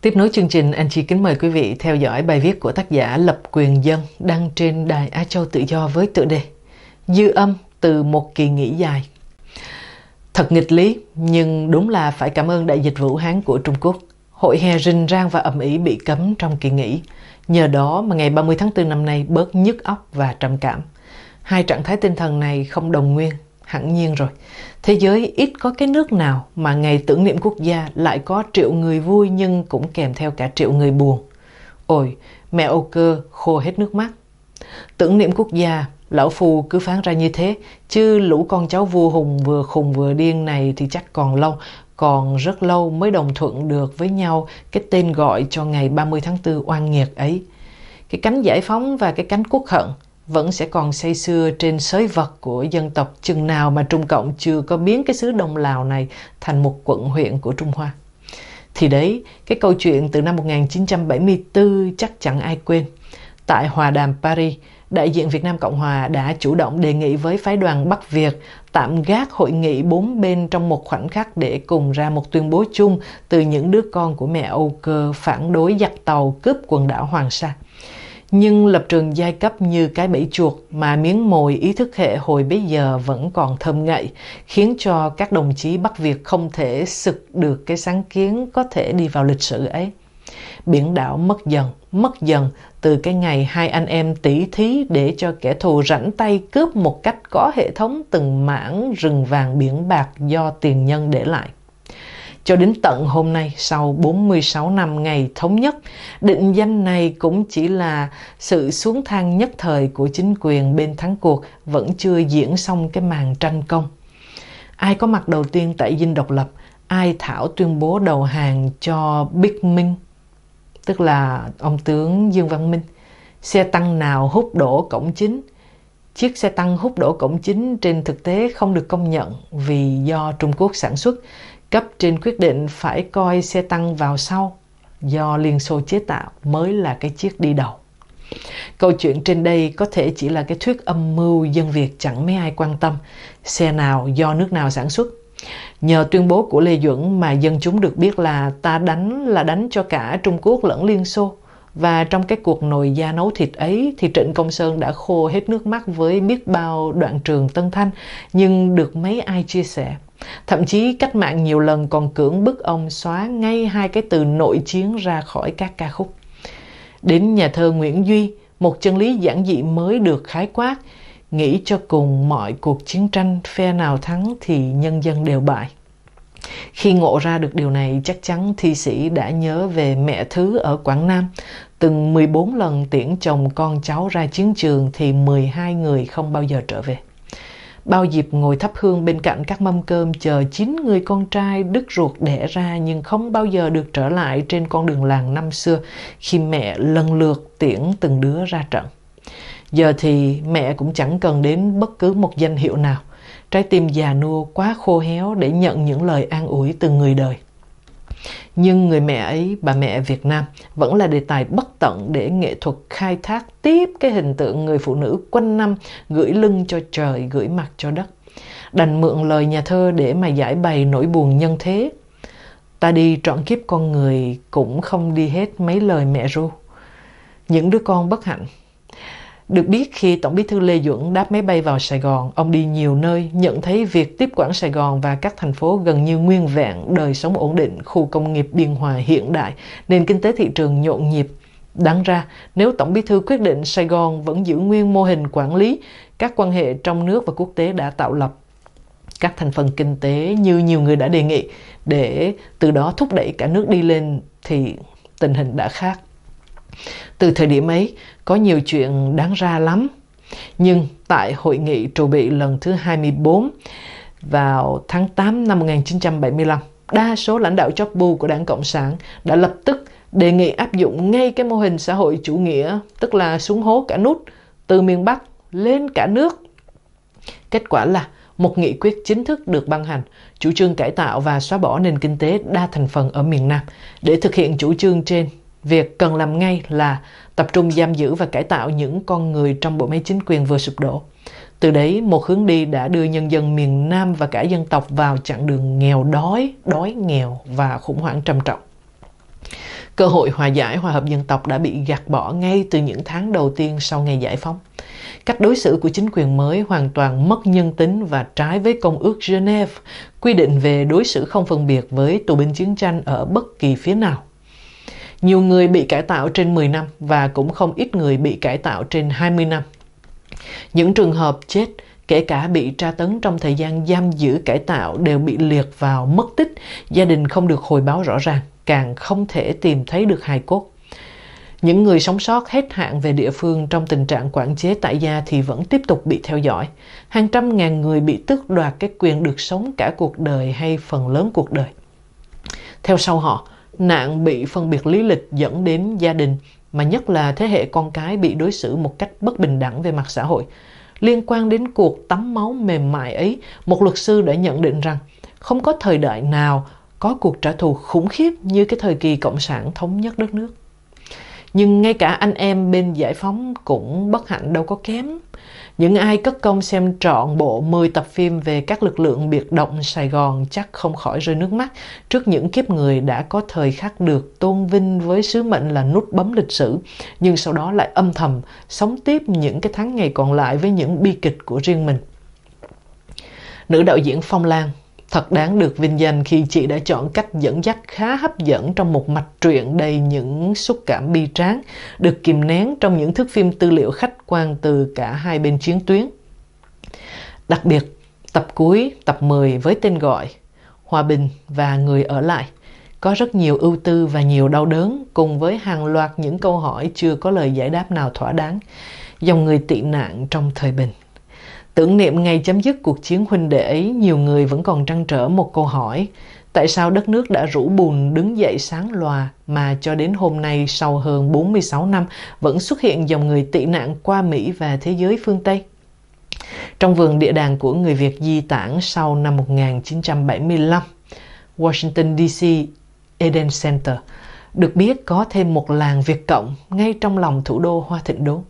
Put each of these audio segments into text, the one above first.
Tiếp nối chương trình, anh chị kính mời quý vị theo dõi bài viết của tác giả Lập Quyền Dân đăng trên Đài Á Châu Tự Do với tựa đề Dư âm từ một kỳ nghỉ dài. Thật nghịch lý, nhưng đúng là phải cảm ơn đại dịch Vũ Hán của Trung Quốc. Hội hè rình rang và ẩm ý bị cấm trong kỳ nghỉ. Nhờ đó mà ngày 30 tháng 4 năm nay bớt nhức óc và trầm cảm. Hai trạng thái tinh thần này không đồng nguyên, hẳn nhiên rồi. Thế giới ít có cái nước nào mà ngày tưởng niệm quốc gia lại có triệu người vui nhưng cũng kèm theo cả triệu người buồn. Ôi, mẹ Âu Cơ khô hết nước mắt. Tưởng niệm quốc gia, lão phù cứ phán ra như thế, chứ lũ con cháu vua hùng vừa khùng vừa điên này thì chắc còn lâu còn rất lâu mới đồng thuận được với nhau cái tên gọi cho ngày 30 tháng 4 oan nghiệt ấy. Cái cánh giải phóng và cái cánh quốc hận vẫn sẽ còn say xưa trên sới vật của dân tộc chừng nào mà Trung Cộng chưa có biến cái xứ Đông Lào này thành một quận huyện của Trung Hoa. Thì đấy, cái câu chuyện từ năm 1974 chắc chẳng ai quên. Tại hòa đàm Paris, đại diện Việt Nam Cộng Hòa đã chủ động đề nghị với phái đoàn Bắc Việt tạm gác hội nghị bốn bên trong một khoảnh khắc để cùng ra một tuyên bố chung từ những đứa con của mẹ Âu Cơ phản đối giặc tàu cướp quần đảo Hoàng Sa. Nhưng lập trường giai cấp như cái bẫy chuột mà miếng mồi ý thức hệ hồi bấy giờ vẫn còn thơm ngậy, khiến cho các đồng chí Bắc Việt không thể sực được cái sáng kiến có thể đi vào lịch sử ấy. Biển đảo mất dần, mất dần từ cái ngày hai anh em tỉ thí để cho kẻ thù rảnh tay cướp một cách có hệ thống từng mảng rừng vàng biển bạc do tiền nhân để lại. Cho đến tận hôm nay, sau 46 năm ngày thống nhất, định danh này cũng chỉ là sự xuống thang nhất thời của chính quyền bên thắng cuộc vẫn chưa diễn xong cái màn tranh công. Ai có mặt đầu tiên tại dinh độc lập, ai thảo tuyên bố đầu hàng cho Big Minh – tức là ông tướng Dương Văn Minh. Xe tăng nào hút đổ cổng chính? Chiếc xe tăng hút đổ cổng chính trên thực tế không được công nhận vì do Trung Quốc sản xuất, cấp trên quyết định phải coi xe tăng vào sau do Liên Xô chế tạo mới là cái chiếc đi đầu. Câu chuyện trên đây có thể chỉ là cái thuyết âm mưu dân Việt chẳng mấy ai quan tâm, xe nào do nước nào sản xuất Nhờ tuyên bố của Lê Duẩn mà dân chúng được biết là ta đánh là đánh cho cả Trung Quốc lẫn Liên Xô. Và trong cái cuộc nồi da nấu thịt ấy thì Trịnh Công Sơn đã khô hết nước mắt với biết bao đoạn trường Tân Thanh nhưng được mấy ai chia sẻ. Thậm chí cách mạng nhiều lần còn cưỡng bức ông xóa ngay hai cái từ nội chiến ra khỏi các ca khúc. Đến nhà thơ Nguyễn Duy, một chân lý giản dị mới được khái quát – nghĩ cho cùng mọi cuộc chiến tranh phe nào thắng thì nhân dân đều bại khi ngộ ra được điều này chắc chắn thi sĩ đã nhớ về mẹ thứ ở Quảng Nam từng 14 lần tiễn chồng con cháu ra chiến trường thì 12 người không bao giờ trở về bao dịp ngồi thắp hương bên cạnh các mâm cơm chờ chín người con trai đứt ruột đẻ ra nhưng không bao giờ được trở lại trên con đường làng năm xưa khi mẹ lần lượt tiễn từng đứa ra trận Giờ thì mẹ cũng chẳng cần đến bất cứ một danh hiệu nào. Trái tim già nua quá khô héo để nhận những lời an ủi từ người đời. Nhưng người mẹ ấy, bà mẹ Việt Nam, vẫn là đề tài bất tận để nghệ thuật khai thác tiếp cái hình tượng người phụ nữ quanh năm gửi lưng cho trời, gửi mặt cho đất. Đành mượn lời nhà thơ để mà giải bày nỗi buồn nhân thế. Ta đi trọn kiếp con người cũng không đi hết mấy lời mẹ ru. Những đứa con bất hạnh được biết khi Tổng bí thư Lê Duẩn đáp máy bay vào Sài Gòn, ông đi nhiều nơi, nhận thấy việc tiếp quản Sài Gòn và các thành phố gần như nguyên vẹn, đời sống ổn định, khu công nghiệp biên hòa hiện đại, nền kinh tế thị trường nhộn nhịp. Đáng ra, nếu Tổng bí thư quyết định Sài Gòn vẫn giữ nguyên mô hình quản lý, các quan hệ trong nước và quốc tế đã tạo lập các thành phần kinh tế như nhiều người đã đề nghị để từ đó thúc đẩy cả nước đi lên thì tình hình đã khác. Từ thời điểm ấy, có nhiều chuyện đáng ra lắm. Nhưng tại hội nghị trụ bị lần thứ 24 vào tháng 8 năm 1975, đa số lãnh đạo chóp bu của đảng Cộng sản đã lập tức đề nghị áp dụng ngay cái mô hình xã hội chủ nghĩa, tức là xuống hố cả nút, từ miền Bắc lên cả nước. Kết quả là một nghị quyết chính thức được ban hành, chủ trương cải tạo và xóa bỏ nền kinh tế đa thành phần ở miền Nam để thực hiện chủ trương trên Việc cần làm ngay là tập trung giam giữ và cải tạo những con người trong bộ máy chính quyền vừa sụp đổ. Từ đấy, một hướng đi đã đưa nhân dân miền Nam và cả dân tộc vào chặng đường nghèo đói, đói nghèo và khủng hoảng trầm trọng. Cơ hội hòa giải, hòa hợp dân tộc đã bị gạt bỏ ngay từ những tháng đầu tiên sau ngày giải phóng. Cách đối xử của chính quyền mới hoàn toàn mất nhân tính và trái với Công ước Geneva, quy định về đối xử không phân biệt với tù binh chiến tranh ở bất kỳ phía nào. Nhiều người bị cải tạo trên 10 năm và cũng không ít người bị cải tạo trên 20 năm. Những trường hợp chết kể cả bị tra tấn trong thời gian giam giữ cải tạo đều bị liệt vào mất tích, gia đình không được hồi báo rõ ràng, càng không thể tìm thấy được hài cốt. Những người sống sót hết hạn về địa phương trong tình trạng quản chế tại gia thì vẫn tiếp tục bị theo dõi. Hàng trăm ngàn người bị tước đoạt cái quyền được sống cả cuộc đời hay phần lớn cuộc đời. Theo sau họ, nạn bị phân biệt lý lịch dẫn đến gia đình mà nhất là thế hệ con cái bị đối xử một cách bất bình đẳng về mặt xã hội. Liên quan đến cuộc tắm máu mềm mại ấy, một luật sư đã nhận định rằng không có thời đại nào có cuộc trả thù khủng khiếp như cái thời kỳ cộng sản thống nhất đất nước nhưng ngay cả anh em bên giải phóng cũng bất hạnh đâu có kém những ai cất công xem trọn bộ 10 tập phim về các lực lượng biệt động Sài Gòn chắc không khỏi rơi nước mắt trước những kiếp người đã có thời khắc được tôn vinh với sứ mệnh là nút bấm lịch sử, nhưng sau đó lại âm thầm sống tiếp những cái tháng ngày còn lại với những bi kịch của riêng mình. Nữ đạo diễn Phong Lan Thật đáng được vinh danh khi chị đã chọn cách dẫn dắt khá hấp dẫn trong một mạch truyện đầy những xúc cảm bi tráng, được kìm nén trong những thước phim tư liệu khách quan từ cả hai bên chiến tuyến. Đặc biệt, tập cuối, tập 10 với tên gọi Hòa bình và Người ở lại có rất nhiều ưu tư và nhiều đau đớn cùng với hàng loạt những câu hỏi chưa có lời giải đáp nào thỏa đáng dòng người tị nạn trong thời bình Tưởng niệm ngày chấm dứt cuộc chiến huynh đệ ấy, nhiều người vẫn còn trăn trở một câu hỏi. Tại sao đất nước đã rũ bùn đứng dậy sáng loà mà cho đến hôm nay sau hơn 46 năm vẫn xuất hiện dòng người tị nạn qua Mỹ và thế giới phương Tây? Trong vườn địa đàng của người Việt di tản sau năm 1975, Washington DC Eden Center được biết có thêm một làng Việt Cộng ngay trong lòng thủ đô Hoa Thịnh Đốn.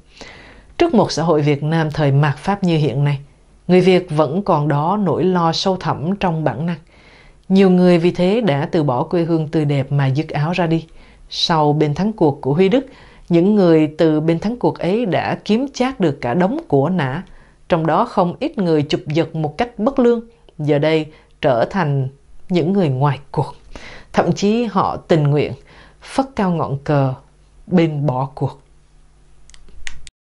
Trước một xã hội Việt Nam thời mạt Pháp như hiện nay, người Việt vẫn còn đó nỗi lo sâu thẳm trong bản năng. Nhiều người vì thế đã từ bỏ quê hương tươi đẹp mà dứt áo ra đi. Sau bên thắng cuộc của Huy Đức, những người từ bên thắng cuộc ấy đã kiếm chác được cả đống của nã, trong đó không ít người chụp giật một cách bất lương, giờ đây trở thành những người ngoài cuộc. Thậm chí họ tình nguyện phất cao ngọn cờ bên bỏ cuộc.